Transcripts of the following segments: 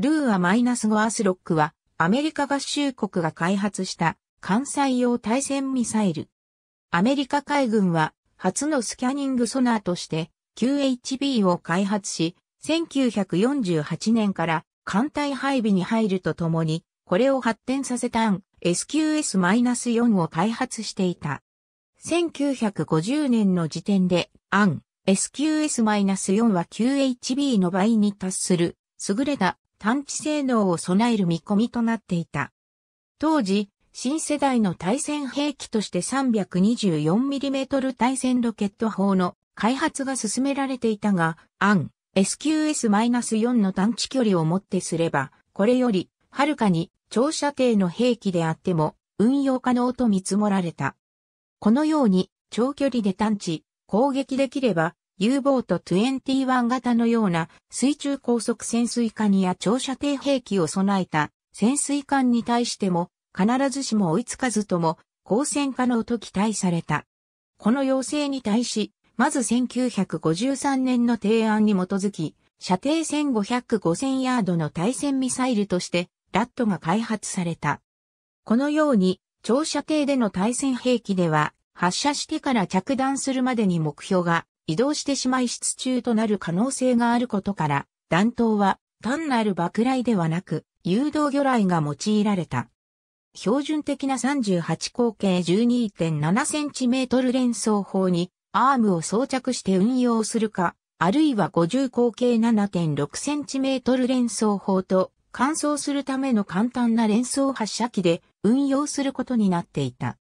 ルーア -5 アースロックは、アメリカ合衆国が開発した艦載用対戦ミサイル。アメリカ海軍は、初のスキャニングソナーとして QHB を開発し、1948年から艦隊配備に入るとともに、これを発展させた SQS-4 を開発していた。1950年の時点で、アン SQS-4 は QHB の倍に達する、優れた探知性能を備える見込みとなっていた。当時、新世代の対戦兵器として 324mm 対戦ロケット砲の開発が進められていたが、アン SQS-4 の探知距離をもってすれば、これより、はるかに長射程の兵器であっても、運用可能と見積もられた。このように、長距離で探知、攻撃できれば、U ボート21型のような水中高速潜水艦や長射程兵器を備えた潜水艦に対しても必ずしも追いつかずとも抗戦可能と期待された。この要請に対し、まず1953年の提案に基づき、射程1500、5000ヤードの対戦ミサイルとして、ラットが開発された。このように、長射程での対戦兵器では、発射してから着弾するまでに目標が移動してしまい失中となる可能性があることから、弾頭は単なる爆雷ではなく、誘導魚雷が用いられた。標準的な38口径 12.7cm 連装砲にアームを装着して運用するか、あるいは50口径 7.6cm 連装砲と乾燥するための簡単な連装発射機で運用することになっていた。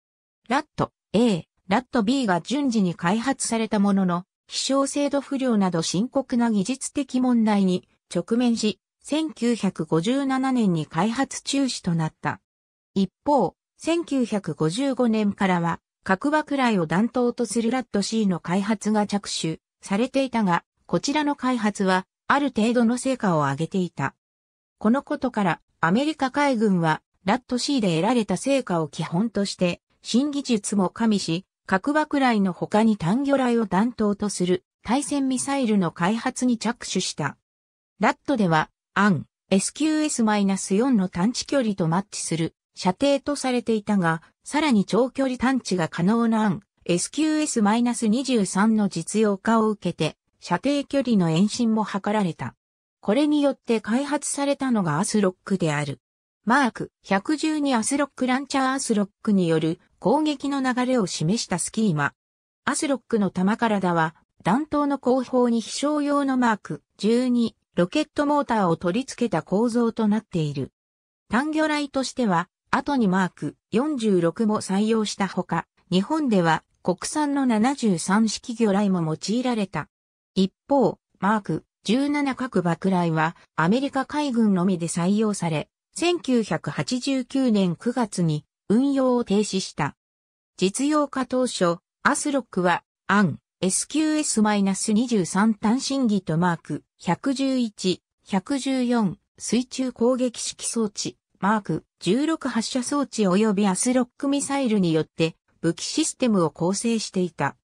ラット A、ラット B が順次に開発されたものの、気象制度不良など深刻な技術的問題に直面し、1957年に開発中止となった。一方、1955年からは、核爆雷を弾頭とするラッド C の開発が着手されていたが、こちらの開発は、ある程度の成果を上げていた。このことから、アメリカ海軍は、ラット C で得られた成果を基本として、新技術も加味し、核爆雷の他に単魚雷を弾頭とする対戦ミサイルの開発に着手した。ラットでは、アン、SQS-4 の探知距離とマッチする射程とされていたが、さらに長距離探知が可能なアン、SQS-23 の実用化を受けて、射程距離の延伸も図られた。これによって開発されたのがアスロックである。マーク112アスロックランチャーアスロックによる攻撃の流れを示したスキーマ。アスロックの弾体は、弾頭の後方に飛翔用のマーク12ロケットモーターを取り付けた構造となっている。単魚雷としては、後にマーク46も採用したほか、日本では国産の73式魚雷も用いられた。一方、マーク17各爆雷はアメリカ海軍のみで採用され、1989年9月に運用を停止した。実用化当初、アスロックは、アン、SQS-23 単身議とマーク、111、114、水中攻撃式装置、マーク、16発射装置及びアスロックミサイルによって、武器システムを構成していた。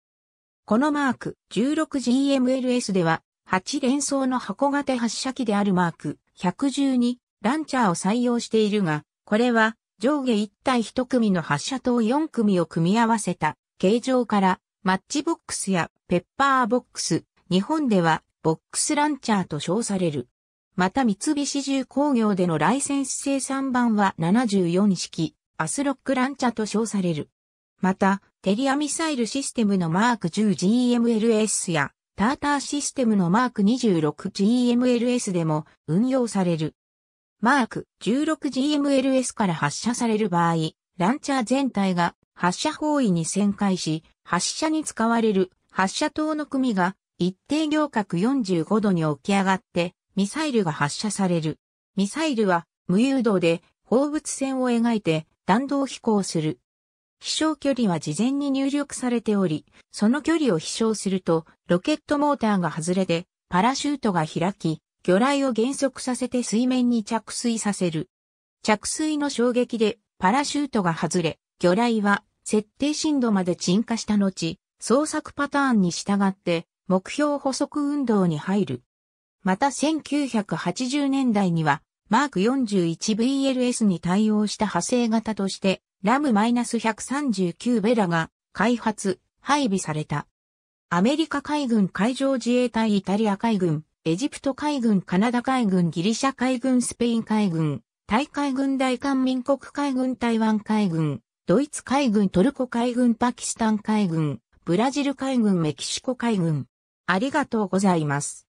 このマーク 16GMLS では、8連装の箱型発射機であるマーク112ランチャーを採用しているが、これは上下一体一組の発射塔四組を組み合わせた形状からマッチボックスやペッパーボックス、日本ではボックスランチャーと称される。また三菱重工業でのライセンス生産版は74式アスロックランチャーと称される。また、テリアミサイルシステムのマーク 10GMLS やターターシステムのマーク 26GMLS でも運用される。マーク 16GMLS から発射される場合、ランチャー全体が発射方位に旋回し、発射に使われる発射塔の組が一定行角45度に起き上がってミサイルが発射される。ミサイルは無誘導で放物線を描いて弾道飛行する。飛翔距離は事前に入力されており、その距離を飛翔するとロケットモーターが外れてパラシュートが開き、魚雷を減速させて水面に着水させる。着水の衝撃でパラシュートが外れ、魚雷は設定深度まで沈下した後、捜索パターンに従って目標補足運動に入る。また1980年代にはマーク 41VLS に対応した派生型としてラム -139 ベラが開発、配備された。アメリカ海軍海上自衛隊イタリア海軍エジプト海軍、カナダ海軍、ギリシャ海軍、スペイン海軍、タイ海軍、大韓民国海軍、台湾海軍、ドイツ海軍、トルコ海軍、パキスタン海軍、ブラジル海軍、メキシコ海軍。ありがとうございます。